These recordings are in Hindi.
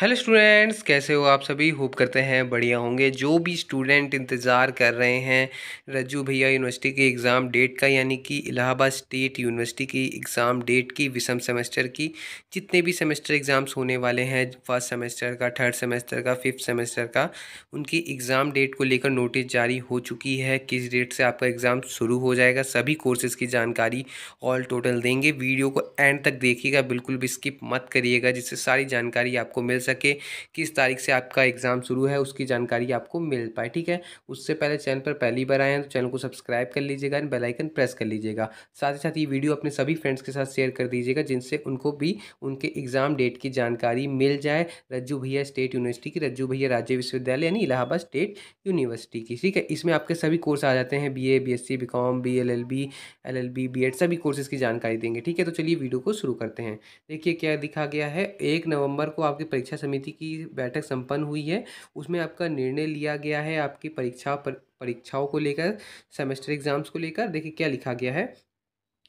हेलो स्टूडेंट्स कैसे हो आप सभी होप करते हैं बढ़िया होंगे जो भी स्टूडेंट इंतज़ार कर रहे हैं रज्जू भैया यूनिवर्सिटी के एग्ज़ाम डेट का यानी कि इलाहाबाद स्टेट यूनिवर्सिटी की एग्ज़ाम डेट की विषम सेमेस्टर की जितने भी सेमेस्टर एग्ज़ाम्स होने वाले हैं फर्स्ट सेमेस्टर का थर्ड सेमेस्टर का फिफ्थ सेमेस्टर का उनकी एग्ज़ाम डेट को लेकर नोटिस जारी हो चुकी है किस डेट से आपका एग्ज़ाम शुरू हो जाएगा सभी कोर्सेज़ की जानकारी ऑल टोटल देंगे वीडियो को एंड तक देखिएगा बिल्कुल भी स्किप मत करिएगा जिससे सारी जानकारी आपको मिल सके किस तारीख से आपका एग्ज़ाम शुरू है उसकी जानकारी आपको मिल पाए ठीक है उससे पहले चैनल पर पहली बार आए हैं तो चैनल को सब्सक्राइब कर लीजिएगा एंड बेलाइकन प्रेस कर लीजिएगा साथ ही साथ ये वीडियो अपने सभी फ्रेंड्स के साथ शेयर कर दीजिएगा जिनसे उनको भी उनके एग्ज़ाम डेट की जानकारी मिल जाए रज्जू भैया स्टेट यूनिवर्सिटी की रज्जू भैया राज्य विश्वविद्यालय यानी इलाहाबाद स्टेट यूनिवर्सिटी की ठीक है इसमें आपके सभी कोर्स आ जाते हैं B A B S C B com B L L B L L B B ed सभी कोर्सेज़ की जानकारी देंगे ठीक है तो चलिए वीडियो को शुरू करते हैं देखिए क्या दिखा गया है एक नवंबर को आपकी परीक्षा समिति की बैठक संपन्न हुई है उसमें आपका निर्णय लिया गया है आपकी परीक्षा परीक्षाओं को लेकर सेमेस्टर एग्ज़ाम्स को लेकर देखिए क्या लिखा गया है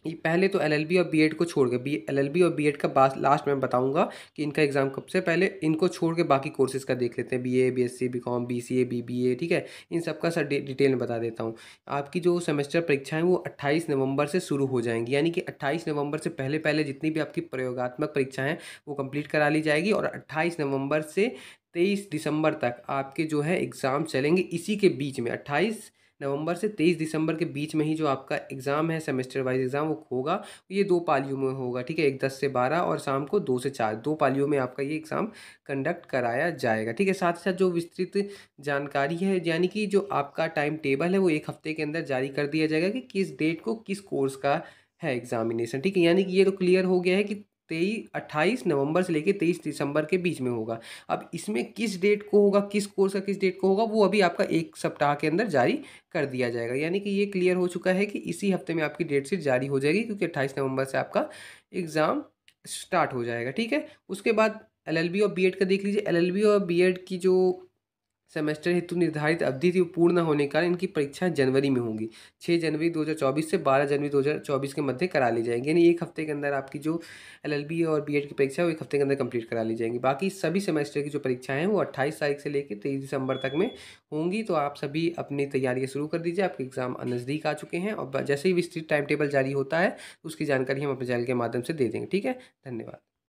ये पहले तो एलएलबी और बीएड को छोड़ के बी एलएलबी और बीएड का लास्ट में बताऊंगा कि इनका एग्ज़ाम कब से पहले इनको छोड़ के बाकी कोर्सेज़ का देख लेते हैं BA BSc BCom BCA BBA ठीक है इन सब का सर डिटेल में बता देता हूँ आपकी जो सेमेस्टर परीक्षाएं वो अट्ठाईस नवंबर से शुरू हो जाएंगी यानी कि अट्ठाईस नवंबर से पहले पहले जितनी भी आपकी प्रयोगात्मक परीक्षाएँ वो कम्प्लीट करा ली जाएगी और अट्ठाईस नवंबर से तेईस दिसंबर तक आपके जो है एग्ज़ाम चलेंगे इसी के बीच में अट्ठाईस नवंबर से तेईस दिसंबर के बीच में ही जो आपका एग्ज़ाम है सेमेस्टर वाइज एग्ज़ाम वो होगा ये दो पालियों में होगा ठीक है एक दस से बारह और शाम को दो से चार दो पालियों में आपका ये एग्ज़ाम कंडक्ट कराया जाएगा ठीक है साथ ही साथ जो विस्तृत जानकारी है यानी कि जो आपका टाइम टेबल है वो एक हफ्ते के अंदर जारी कर दिया जाएगा कि किस डेट को किस कोर्स का है एग्जामिनेशन ठीक है यानी कि ये तो क्लियर हो गया है कि तेईस अट्ठाईस नवंबर से लेकर तेईस दिसंबर के बीच में होगा अब इसमें किस डेट को होगा किस कोर्स का किस डेट को होगा वो अभी आपका एक सप्ताह के अंदर जारी कर दिया जाएगा यानी कि ये क्लियर हो चुका है कि इसी हफ्ते में आपकी डेट शीट जारी हो जाएगी क्योंकि अट्ठाईस नवंबर से आपका एग्ज़ाम स्टार्ट हो जाएगा ठीक है उसके बाद एल और बी का देख लीजिए एल और बी की जो सेमेस्टर हेतु निर्धारित अवधि थी पूर्ण होने के कारण इनकी परीक्षा जनवरी में होंगी छः जनवरी 2024 से 12 जनवरी 2024 के मध्य करा ली जाएंगी यानी एक हफ्ते के अंदर आपकी जो एलएलबी और बीएड की परीक्षा है वो एक हफ्ते के अंदर कंप्लीट करा ली जाएंगी बाकी सभी सेमेस्टर की जो परीक्षाएं हैं वो अट्ठाईस तारीख से लेकर तेईस दिसंबर तक में होंगी तो आप सभी अपनी तैयारियाँ शुरू कर दीजिए आपके एग्जाम नज़दीक आ चुके हैं और जैसे ही विस्तृत टाइम टेबल जारी होता है उसकी जानकारी हम अपने चैनल के माध्यम से दे देंगे ठीक है धन्यवाद